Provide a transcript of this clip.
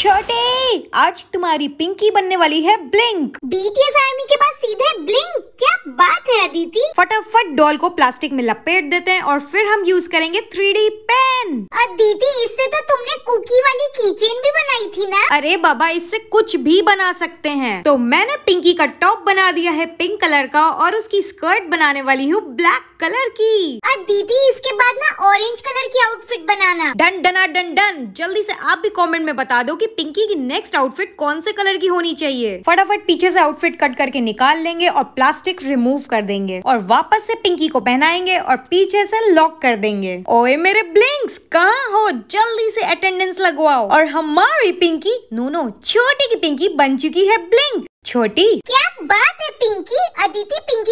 छोटे आज तुम्हारी पिंकी बनने वाली है ब्लिंक बीटीएस आर्मी के पास सीधे ब्लिंक क्या बात है अदिति फटाफट डॉल को प्लास्टिक में लपेट देते हैं और फिर हम यूज करेंगे थ्री डी पेन अदिति इससे तो तुमने कुकी वाली किचन भी बनाई थी ना अरे बाबा इससे कुछ भी बना सकते हैं तो मैंने पिंकी का टॉप बना दिया है पिंक कलर का और उसकी स्कर्ट बनाने वाली हूँ ब्लैक कलर की दीदी आउटफिट बनाना डन डना डन डन जल्दी से आप भी कमेंट में बता दो कि पिंकी की नेक्स्ट आउटफिट कौन से कलर की होनी चाहिए फटाफट पीछे से आउटफिट कट करके निकाल लेंगे और प्लास्टिक रिमूव कर देंगे और वापस से पिंकी को पहनाएंगे और पीछे से लॉक कर देंगे ओए मेरे ब्लिंक्स कहाँ हो जल्दी से अटेंडेंस लगवाओ और हमारी पिंकी नो नो छोटी की पिंकी बन चुकी है ब्लिंक छोटी क्या बात है पिंकी अदिति पिंकी